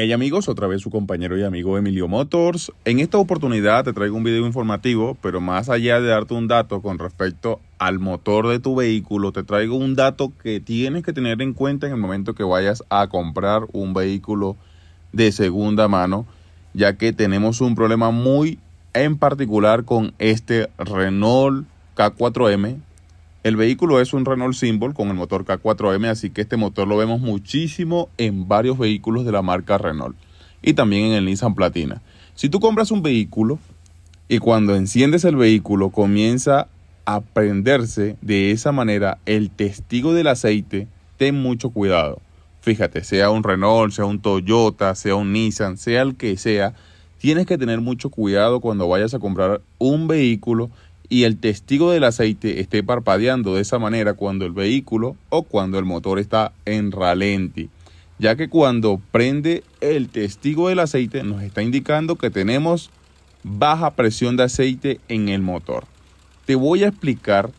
Hey amigos, otra vez su compañero y amigo Emilio Motors. En esta oportunidad te traigo un video informativo, pero más allá de darte un dato con respecto al motor de tu vehículo, te traigo un dato que tienes que tener en cuenta en el momento que vayas a comprar un vehículo de segunda mano, ya que tenemos un problema muy en particular con este Renault K4M el vehículo es un Renault Symbol con el motor K4M, así que este motor lo vemos muchísimo en varios vehículos de la marca Renault y también en el Nissan Platina. Si tú compras un vehículo y cuando enciendes el vehículo comienza a prenderse de esa manera el testigo del aceite, ten mucho cuidado. Fíjate, sea un Renault, sea un Toyota, sea un Nissan, sea el que sea, tienes que tener mucho cuidado cuando vayas a comprar un vehículo y el testigo del aceite esté parpadeando de esa manera cuando el vehículo o cuando el motor está en ralenti, ya que cuando prende el testigo del aceite nos está indicando que tenemos baja presión de aceite en el motor. Te voy a explicar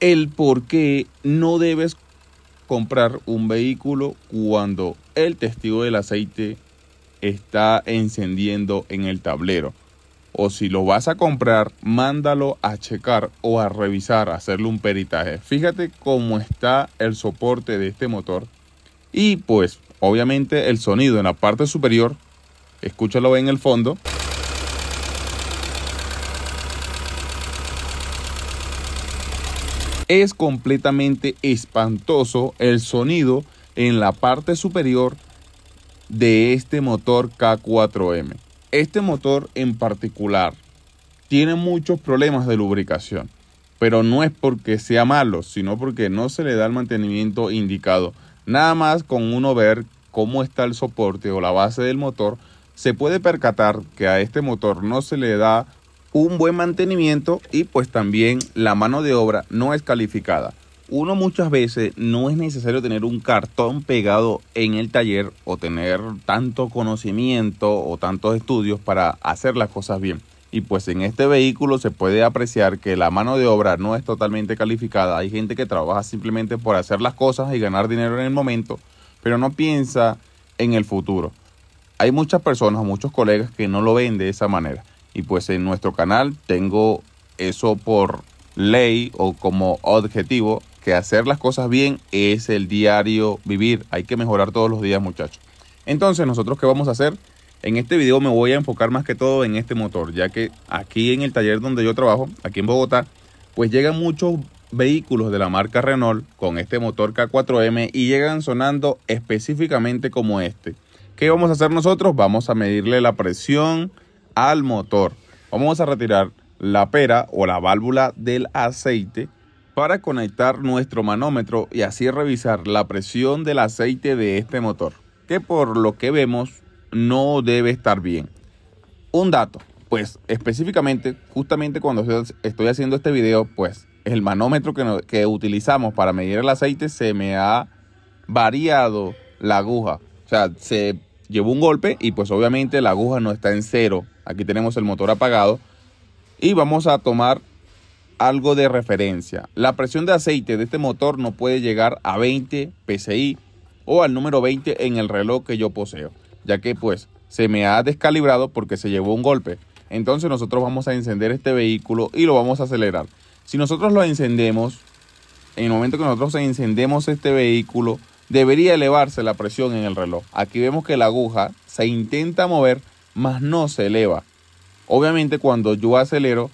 el por qué no debes comprar un vehículo cuando el testigo del aceite está encendiendo en el tablero o si lo vas a comprar, mándalo a checar o a revisar, a hacerle un peritaje. Fíjate cómo está el soporte de este motor y pues obviamente el sonido en la parte superior, escúchalo en el fondo. Es completamente espantoso el sonido en la parte superior de este motor K4M. Este motor en particular tiene muchos problemas de lubricación, pero no es porque sea malo, sino porque no se le da el mantenimiento indicado. Nada más con uno ver cómo está el soporte o la base del motor, se puede percatar que a este motor no se le da un buen mantenimiento y pues también la mano de obra no es calificada uno muchas veces no es necesario tener un cartón pegado en el taller o tener tanto conocimiento o tantos estudios para hacer las cosas bien. Y pues en este vehículo se puede apreciar que la mano de obra no es totalmente calificada. Hay gente que trabaja simplemente por hacer las cosas y ganar dinero en el momento, pero no piensa en el futuro. Hay muchas personas, muchos colegas que no lo ven de esa manera. Y pues en nuestro canal tengo eso por ley o como objetivo que hacer las cosas bien es el diario vivir. Hay que mejorar todos los días, muchachos. Entonces, ¿nosotros qué vamos a hacer? En este video me voy a enfocar más que todo en este motor, ya que aquí en el taller donde yo trabajo, aquí en Bogotá, pues llegan muchos vehículos de la marca Renault con este motor K4M y llegan sonando específicamente como este. ¿Qué vamos a hacer nosotros? Vamos a medirle la presión al motor. Vamos a retirar la pera o la válvula del aceite para conectar nuestro manómetro y así revisar la presión del aceite de este motor, que por lo que vemos no debe estar bien. Un dato, pues específicamente, justamente cuando estoy haciendo este video, pues el manómetro que, utilizamos para medir el aceite se me ha variado la aguja. O sea, se llevó un golpe y pues obviamente la aguja no está en cero. Aquí tenemos el motor apagado y vamos a tomar algo de referencia. La presión de aceite de este motor no puede llegar a 20 PSI o al número 20 en el reloj que yo poseo, ya que pues se me ha descalibrado porque se llevó un golpe. Entonces nosotros vamos a encender este vehículo y lo vamos a acelerar. Si nosotros lo encendemos, en el momento que nosotros encendemos este vehículo, debería elevarse la presión en el reloj. Aquí vemos que la aguja se intenta mover, mas no se eleva. Obviamente cuando yo acelero,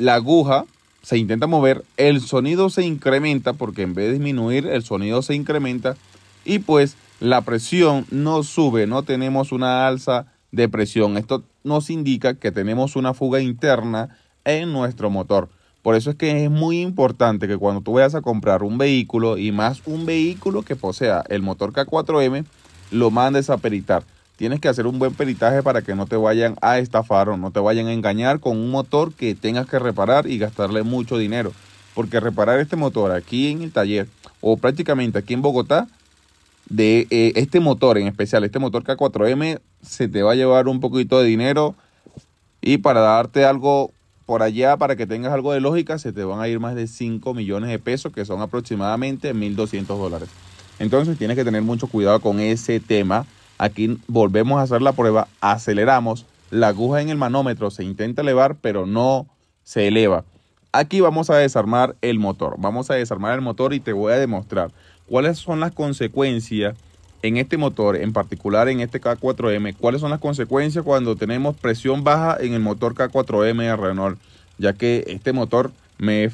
la aguja se intenta mover, el sonido se incrementa, porque en vez de disminuir, el sonido se incrementa, y pues la presión no sube, no tenemos una alza de presión. Esto nos indica que tenemos una fuga interna en nuestro motor. Por eso es que es muy importante que cuando tú vayas a comprar un vehículo y más un vehículo que posea el motor K4M, lo mandes a peritar tienes que hacer un buen peritaje para que no te vayan a estafar o no te vayan a engañar con un motor que tengas que reparar y gastarle mucho dinero. Porque reparar este motor aquí en el taller o prácticamente aquí en Bogotá, de eh, este motor en especial, este motor K4M, se te va a llevar un poquito de dinero y para darte algo por allá, para que tengas algo de lógica, se te van a ir más de 5 millones de pesos, que son aproximadamente 1.200 dólares. Entonces tienes que tener mucho cuidado con ese tema. Aquí volvemos a hacer la prueba, aceleramos, la aguja en el manómetro se intenta elevar, pero no se eleva. Aquí vamos a desarmar el motor. Vamos a desarmar el motor y te voy a demostrar cuáles son las consecuencias en este motor, en particular en este K4M, cuáles son las consecuencias cuando tenemos presión baja en el motor K4M de Renault, ya que este motor me he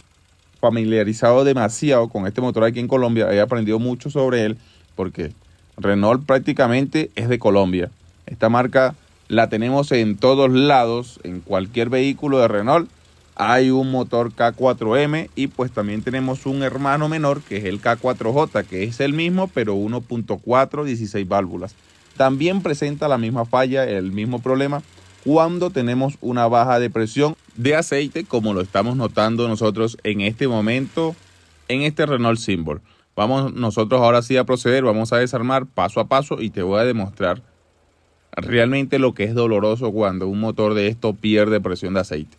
familiarizado demasiado con este motor aquí en Colombia, he aprendido mucho sobre él porque Renault prácticamente es de Colombia. Esta marca la tenemos en todos lados, en cualquier vehículo de Renault. Hay un motor K4M y pues también tenemos un hermano menor que es el K4J, que es el mismo, pero 1.4, 16 válvulas. También presenta la misma falla, el mismo problema, cuando tenemos una baja de presión de aceite, como lo estamos notando nosotros en este momento en este Renault Symbol. Vamos nosotros ahora sí a proceder, vamos a desarmar paso a paso y te voy a demostrar realmente lo que es doloroso cuando un motor de esto pierde presión de aceite.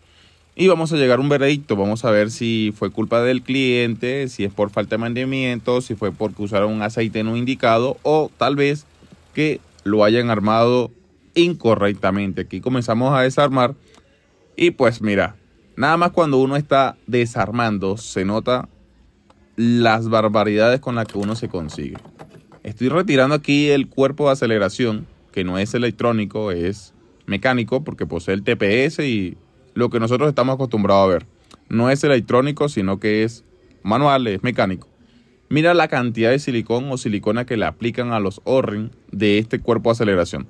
Y vamos a llegar a un veredicto, vamos a ver si fue culpa del cliente, si es por falta de mantenimiento, si fue porque usaron un aceite no indicado o tal vez que lo hayan armado incorrectamente. Aquí comenzamos a desarmar y pues mira, nada más cuando uno está desarmando se nota las barbaridades con las que uno se consigue. Estoy retirando aquí el cuerpo de aceleración, que no es electrónico, es mecánico, porque posee el TPS y lo que nosotros estamos acostumbrados a ver. No es electrónico, sino que es manual, es mecánico. Mira la cantidad de silicón o silicona que le aplican a los o de este cuerpo de aceleración.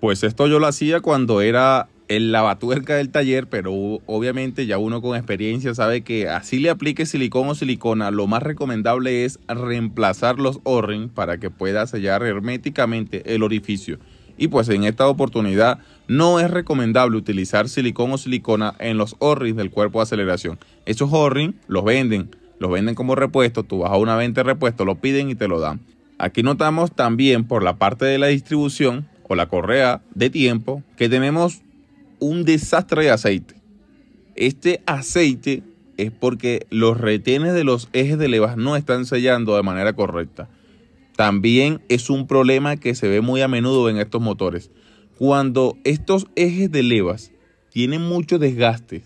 Pues esto yo lo hacía cuando era el lavatuerca del taller, pero obviamente ya uno con experiencia sabe que así le aplique silicón o silicona, lo más recomendable es reemplazar los o e para que pueda sellar herméticamente el orificio. Y pues en esta oportunidad no es recomendable utilizar silicón o silicona en los o e del cuerpo de aceleración. Esos o e los venden, los venden como repuesto, tú vas a una venta de repuesto, lo piden y te lo dan. Aquí notamos también por la parte de la distribución o la correa de tiempo que tenemos un desastre de aceite. Este aceite es porque los retenes de los ejes de levas no están sellando de manera correcta. También es un problema que se ve muy a menudo en estos motores. Cuando estos ejes de levas tienen mucho desgaste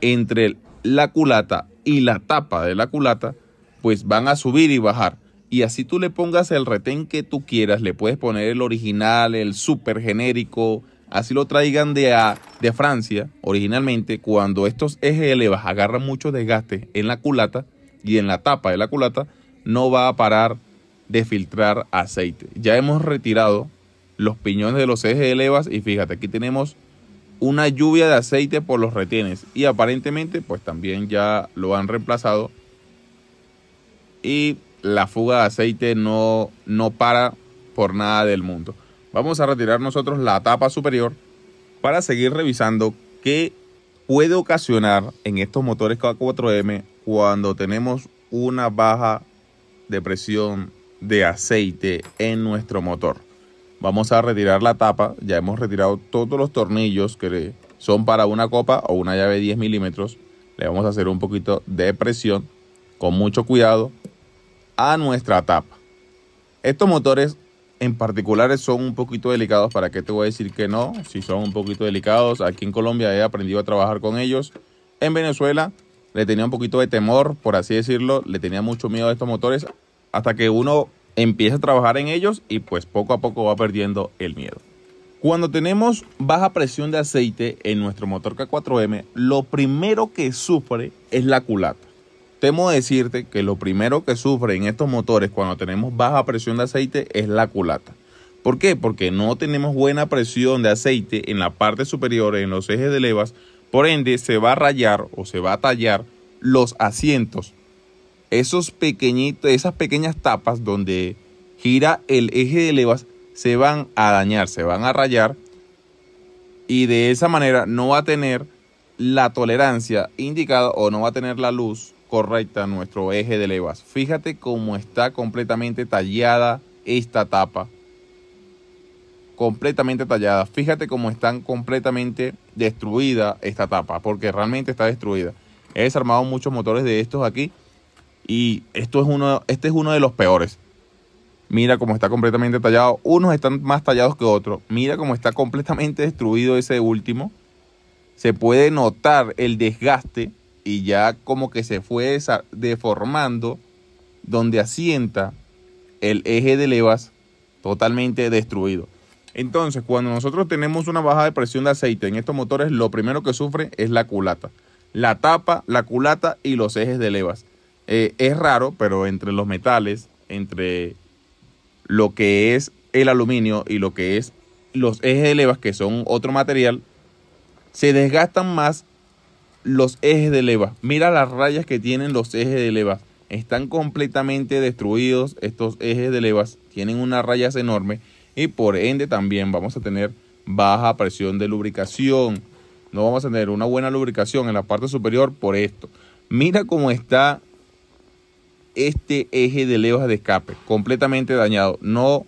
entre la culata y la tapa de la culata, pues van a subir y bajar. Y así tú le pongas el retén que tú quieras, le puedes poner el original, el super genérico, así lo traigan de, a, de Francia originalmente, cuando estos ejes elevas agarran mucho desgaste en la culata y en la tapa de la culata, no va a parar de filtrar aceite. Ya hemos retirado los piñones de los ejes elevas y fíjate, aquí tenemos una lluvia de aceite por los retenes y aparentemente pues también ya lo han reemplazado y la fuga de aceite no, no para por nada del mundo vamos a retirar nosotros la tapa superior para seguir revisando qué puede ocasionar en estos motores K4M cuando tenemos una baja de presión de aceite en nuestro motor. Vamos a retirar la tapa, ya hemos retirado todos los tornillos que son para una copa o una llave de 10 milímetros. Le vamos a hacer un poquito de presión con mucho cuidado a nuestra tapa. Estos motores en particulares son un poquito delicados. ¿Para qué te voy a decir que no? Si son un poquito delicados. Aquí en Colombia he aprendido a trabajar con ellos. En Venezuela le tenía un poquito de temor, por así decirlo. Le tenía mucho miedo a estos motores. Hasta que uno empieza a trabajar en ellos y pues poco a poco va perdiendo el miedo. Cuando tenemos baja presión de aceite en nuestro motor K4M, lo primero que sufre es la culata. Temo decirte que lo primero que sufre en estos motores cuando tenemos baja presión de aceite es la culata. ¿Por qué? Porque no tenemos buena presión de aceite en la parte superior, en los ejes de levas, por ende se va a rayar o se va a tallar los asientos. Esos pequeñitos, esas pequeñas tapas donde gira el eje de levas se van a dañar, se van a rayar y de esa manera no va a tener la tolerancia indicada o no va a tener la luz correcta nuestro eje de levas. Fíjate cómo está completamente tallada esta tapa. Completamente tallada. Fíjate cómo está completamente destruida esta tapa. Porque realmente está destruida. He desarmado muchos motores de estos aquí. Y esto es uno, este es uno de los peores. Mira cómo está completamente tallado. Unos están más tallados que otros. Mira cómo está completamente destruido ese último. Se puede notar el desgaste y ya como que se fue deformando donde asienta el eje de levas totalmente destruido. Entonces, cuando nosotros tenemos una baja de presión de aceite en estos motores, lo primero que sufre es la culata. La tapa, la culata y los ejes de levas. Eh, es raro, pero entre los metales, entre lo que es el aluminio y lo que es los ejes de levas, que son otro material, se desgastan más los ejes de levas. Mira las rayas que tienen los ejes de levas. Están completamente destruidos estos ejes de levas. Tienen unas rayas enormes y por ende también vamos a tener baja presión de lubricación. No vamos a tener una buena lubricación en la parte superior por esto. Mira cómo está este eje de levas de escape, completamente dañado. No,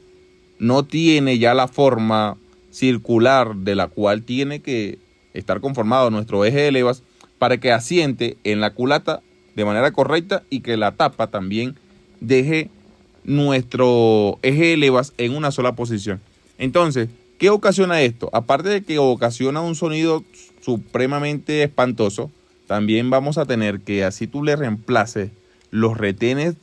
no tiene ya la forma circular de la cual tiene que estar conformado nuestro eje de levas para que asiente en la culata de manera correcta y que la tapa también deje nuestro eje levas en una sola posición. Entonces, ¿qué ocasiona esto? Aparte de que ocasiona un sonido supremamente espantoso, también vamos a tener que así tú le reemplaces los retenes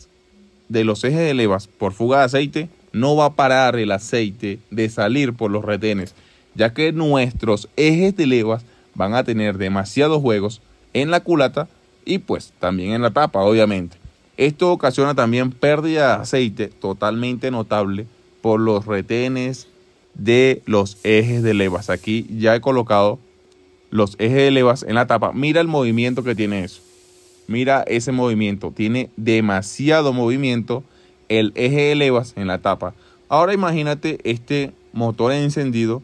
de los ejes de levas por fuga de aceite, no va a parar el aceite de salir por los retenes, ya que nuestros ejes de levas van a tener demasiados juegos en la culata y pues también en la tapa, obviamente. Esto ocasiona también pérdida de aceite totalmente notable por los retenes de los ejes de levas. Aquí ya he colocado los ejes de levas en la tapa. Mira el movimiento que tiene eso. Mira ese movimiento. Tiene demasiado movimiento el eje de levas en la tapa. Ahora imagínate este motor encendido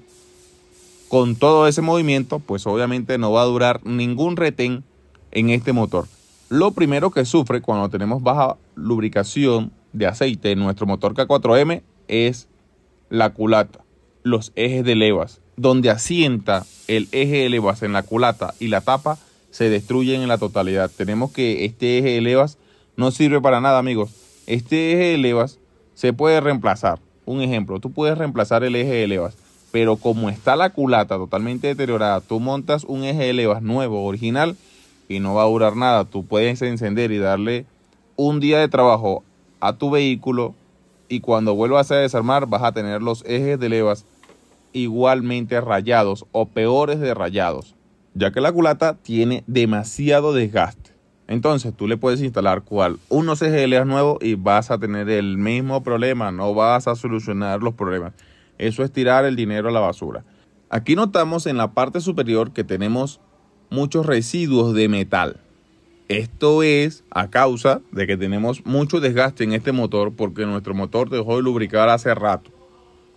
con todo ese movimiento, pues obviamente no va a durar ningún retén en este motor. Lo primero que sufre cuando tenemos baja lubricación de aceite en nuestro motor K4M es la culata, los ejes de levas. Donde asienta el eje de levas en la culata y la tapa se destruyen en la totalidad. Tenemos que este eje de levas no sirve para nada, amigos. Este eje de levas se puede reemplazar. Un ejemplo, tú puedes reemplazar el eje de levas pero como está la culata totalmente deteriorada, tú montas un eje de levas nuevo, original, y no va a durar nada. Tú puedes encender y darle un día de trabajo a tu vehículo y cuando vuelvas a desarmar vas a tener los ejes de levas igualmente rayados o peores de rayados, ya que la culata tiene demasiado desgaste. Entonces tú le puedes instalar cual unos ejes de levas nuevos y vas a tener el mismo problema, no vas a solucionar los problemas. Eso es tirar el dinero a la basura. Aquí notamos en la parte superior que tenemos muchos residuos de metal. Esto es a causa de que tenemos mucho desgaste en este motor porque nuestro motor dejó de lubricar hace rato.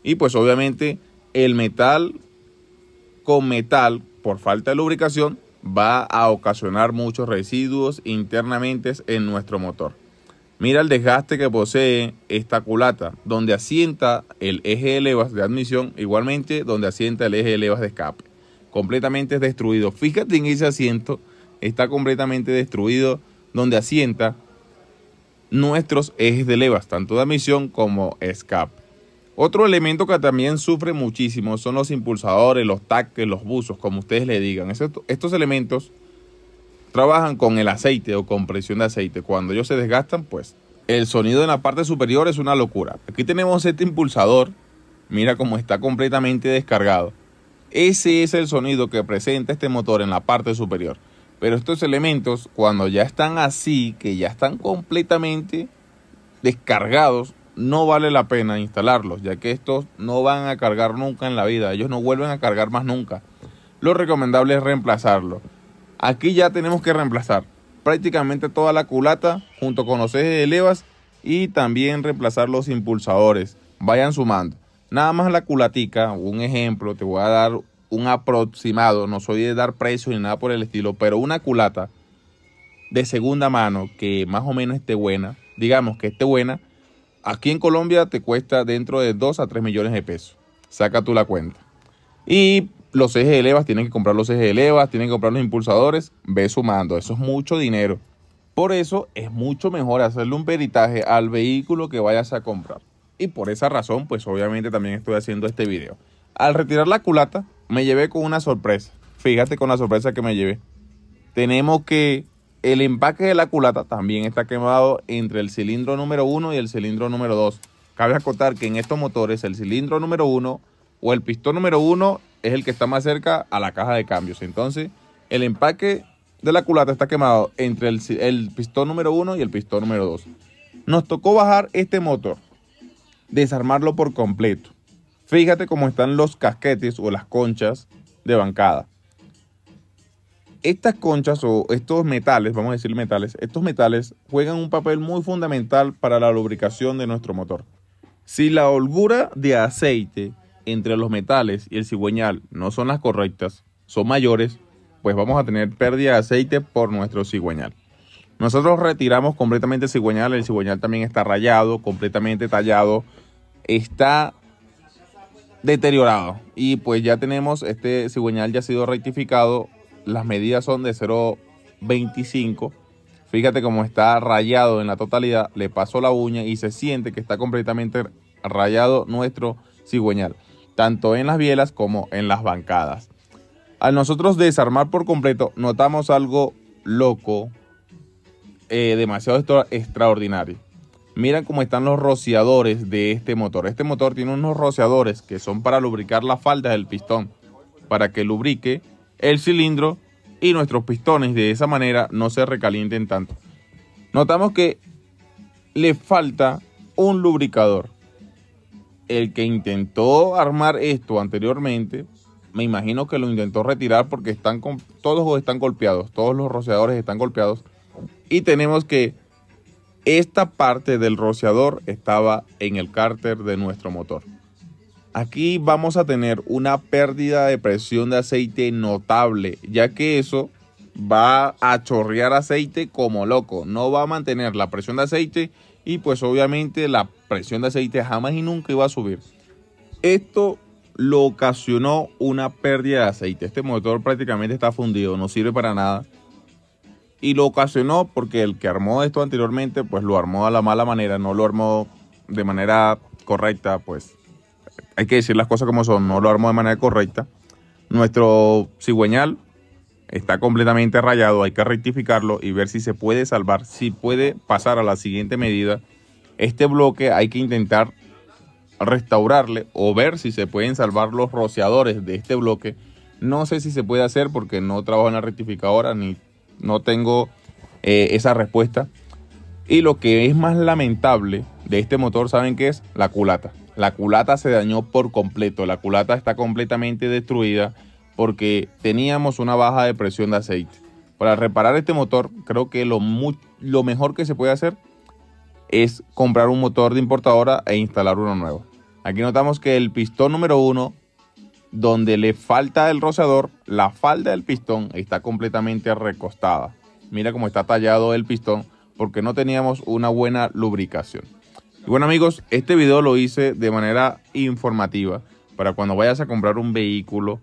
Y pues obviamente el metal con metal por falta de lubricación va a ocasionar muchos residuos internamente en nuestro motor. Mira el desgaste que posee esta culata, donde asienta el eje de levas de admisión, igualmente donde asienta el eje de levas de escape. Completamente destruido. Fíjate en ese asiento, está completamente destruido, donde asienta nuestros ejes de levas, tanto de admisión como escape. Otro elemento que también sufre muchísimo son los impulsadores, los taques, los buzos, como ustedes le digan. Estos, estos elementos trabajan con el aceite o con presión de aceite. Cuando ellos se desgastan, pues el sonido en la parte superior es una locura. Aquí tenemos este impulsador. Mira cómo está completamente descargado. Ese es el sonido que presenta este motor en la parte superior. Pero estos elementos, cuando ya están así, que ya están completamente descargados, no vale la pena instalarlos, ya que estos no van a cargar nunca en la vida. Ellos no vuelven a cargar más nunca. Lo recomendable es reemplazarlos. Aquí ya tenemos que reemplazar prácticamente toda la culata junto con los ejes de levas y también reemplazar los impulsadores. Vayan sumando. Nada más la culatica, un ejemplo, te voy a dar un aproximado, no soy de dar precios ni nada por el estilo, pero una culata de segunda mano que más o menos esté buena, digamos que esté buena, aquí en Colombia te cuesta dentro de 2 a 3 millones de pesos. Saca tú la cuenta. Y los ejes de tienen que comprar los ejes de tienen que comprar los impulsadores, ve sumando, eso es mucho dinero. Por eso es mucho mejor hacerle un peritaje al vehículo que vayas a comprar. Y por esa razón, pues obviamente también estoy haciendo este video. Al retirar la culata, me llevé con una sorpresa. Fíjate con la sorpresa que me llevé. Tenemos que el empaque de la culata también está quemado entre el cilindro número 1 y el cilindro número 2. Cabe acotar que en estos motores el cilindro número 1 o el pistón número 1 es el que está más cerca a la caja de cambios. Entonces, el empaque de la culata está quemado entre el, pistón número 1 y el pistón número 2. Nos tocó bajar este motor, desarmarlo por completo. Fíjate cómo están los casquetes o las conchas de bancada. Estas conchas o estos metales, vamos a decir metales, estos metales juegan un papel muy fundamental para la lubricación de nuestro motor. Si la holgura de aceite entre los metales y el cigüeñal no son las correctas, son mayores, pues vamos a tener pérdida de aceite por nuestro cigüeñal. Nosotros retiramos completamente el cigüeñal, el cigüeñal también está rayado, completamente tallado, está deteriorado y pues ya tenemos este cigüeñal ya ha sido rectificado, las medidas son de 0.25. Fíjate cómo está rayado en la totalidad, le paso la uña y se siente que está completamente rayado nuestro cigüeñal tanto en las bielas como en las bancadas. Al nosotros desarmar por completo, notamos algo loco, eh, demasiado extraordinario. Miren cómo están los rociadores de este motor. Este motor tiene unos rociadores que son para lubricar la faldas del pistón, para que lubrique el cilindro y nuestros pistones de esa manera no se recalienten tanto. Notamos que le falta un lubricador el que intentó armar esto anteriormente, me imagino que lo intentó retirar porque están con, todos están golpeados, todos los rociadores están golpeados. Y tenemos que esta parte del rociador estaba en el cárter de nuestro motor. Aquí vamos a tener una pérdida de presión de aceite notable, ya que eso va a chorrear aceite como loco, no va a mantener la presión de aceite y pues obviamente la presión de aceite jamás y nunca iba a subir. Esto lo ocasionó una pérdida de aceite. Este motor prácticamente está fundido, no sirve para nada. Y lo ocasionó porque el que armó esto anteriormente, pues lo armó a la mala manera, no lo armó de manera correcta, pues hay que decir las cosas como son, no lo armó de manera correcta. Nuestro cigüeñal está completamente rayado, hay que rectificarlo y ver si se puede salvar, si puede pasar a la siguiente medida este bloque hay que intentar restaurarle o ver si se pueden salvar los rociadores de este bloque. No sé si se puede hacer porque no trabajo en la rectificadora ni no tengo eh, esa respuesta. Y lo que es más lamentable de este motor, ¿saben qué es? La culata. La culata se dañó por completo. La culata está completamente destruida porque teníamos una baja de presión de aceite. Para reparar este motor, creo que lo mejor que se puede hacer es comprar un motor de importadora e instalar uno nuevo. Aquí notamos que el pistón número uno donde le falta el rociador, la falda del pistón está completamente recostada. Mira cómo está tallado el pistón porque no teníamos una buena lubricación. Y bueno amigos, este video lo hice de manera informativa para cuando vayas a comprar un vehículo,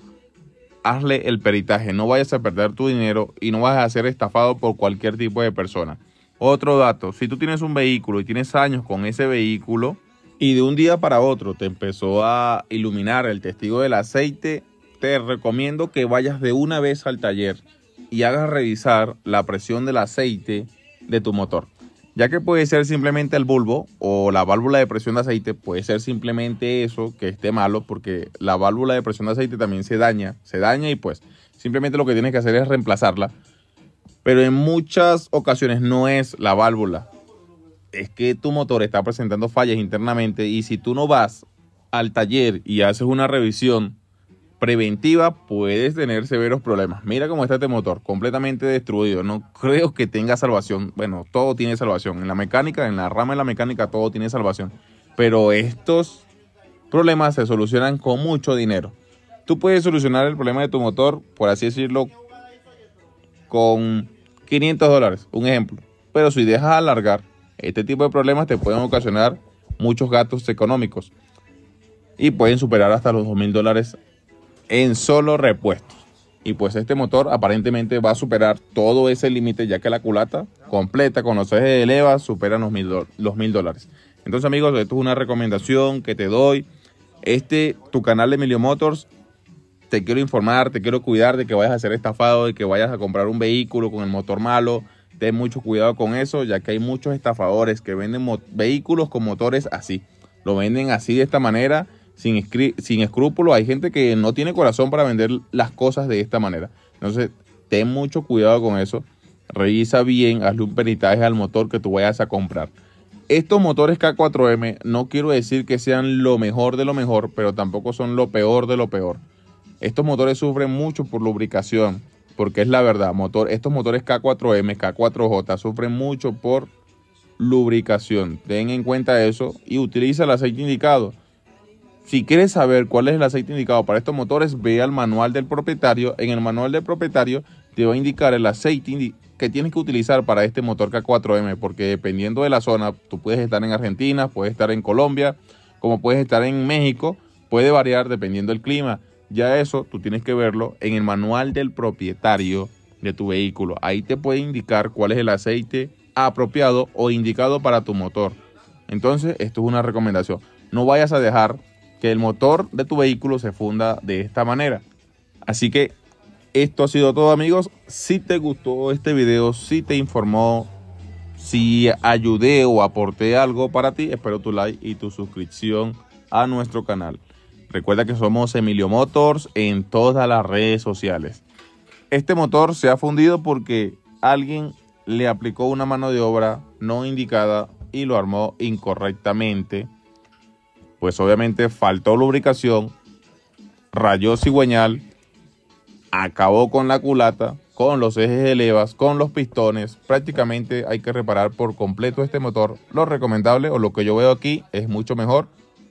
hazle el peritaje, no vayas a perder tu dinero y no vas a ser estafado por cualquier tipo de persona. Otro dato, si tú tienes un vehículo y tienes años con ese vehículo y de un día para otro te empezó a iluminar el testigo del aceite, te recomiendo que vayas de una vez al taller y hagas revisar la presión del aceite de tu motor. Ya que puede ser simplemente el bulbo o la válvula de presión de aceite, puede ser simplemente eso que esté malo porque la válvula de presión de aceite también se daña, se daña y pues simplemente lo que tienes que hacer es reemplazarla pero en muchas ocasiones no es la válvula. Es que tu motor está presentando fallas internamente y si tú no vas al taller y haces una revisión preventiva, puedes tener severos problemas. Mira cómo está este motor, completamente destruido. No creo que tenga salvación. Bueno, todo tiene salvación. En la mecánica, en la rama de la mecánica, todo tiene salvación. Pero estos problemas se solucionan con mucho dinero. Tú puedes solucionar el problema de tu motor, por así decirlo, con 500 dólares, un ejemplo. Pero si dejas alargar, este tipo de problemas te pueden ocasionar muchos gastos económicos y pueden superar hasta los 2.000 dólares en solo repuestos. Y pues este motor aparentemente va a superar todo ese límite ya que la culata completa con los ejes de leva superan los mil dólares. Entonces amigos, esto es una recomendación que te doy. Este, tu canal de Emilio Motors te quiero informar, te quiero cuidar de que vayas a ser estafado, de que vayas a comprar un vehículo con el motor malo. Ten mucho cuidado con eso, ya que hay muchos estafadores que venden vehículos con motores así. Lo venden así de esta manera, sin, sin escrúpulos. Hay gente que no tiene corazón para vender las cosas de esta manera. Entonces, ten mucho cuidado con eso. Revisa bien, hazle un peritaje al motor que tú vayas a comprar. Estos motores K4M no quiero decir que sean lo mejor de lo mejor, pero tampoco son lo peor de lo peor. Estos motores sufren mucho por lubricación, porque es la verdad, motor, estos motores K4M, K4J sufren mucho por lubricación. Ten en cuenta eso y utiliza el aceite indicado. Si quieres saber cuál es el aceite indicado para estos motores, ve al manual del propietario. En el manual del propietario te va a indicar el aceite que tienes que utilizar para este motor K4M, porque dependiendo de la zona, tú puedes estar en Argentina, puedes estar en Colombia, como puedes estar en México, puede variar dependiendo del clima. Ya eso tú tienes que verlo en el manual del propietario de tu vehículo. Ahí te puede indicar cuál es el aceite apropiado o indicado para tu motor. Entonces, esto es una recomendación. No vayas a dejar que el motor de tu vehículo se funda de esta manera. Así que esto ha sido todo amigos. Si te gustó este video, si te informó, si ayudé o aporté algo para ti, espero tu like y tu suscripción a nuestro canal. Recuerda que somos Emilio Motors en todas las redes sociales. Este motor se ha fundido porque alguien le aplicó una mano de obra no indicada y lo armó incorrectamente. Pues obviamente faltó lubricación, rayó cigüeñal, acabó con la culata, con los ejes de levas, con los pistones. Prácticamente hay que reparar por completo este motor. Lo recomendable o lo que yo veo aquí es mucho mejor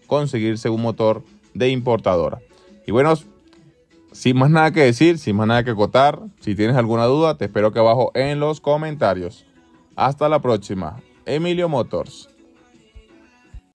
conseguirse un motor de importadora. Y bueno, sin más nada que decir, sin más nada que acotar, si tienes alguna duda, te espero que abajo en los comentarios. Hasta la próxima. Emilio Motors.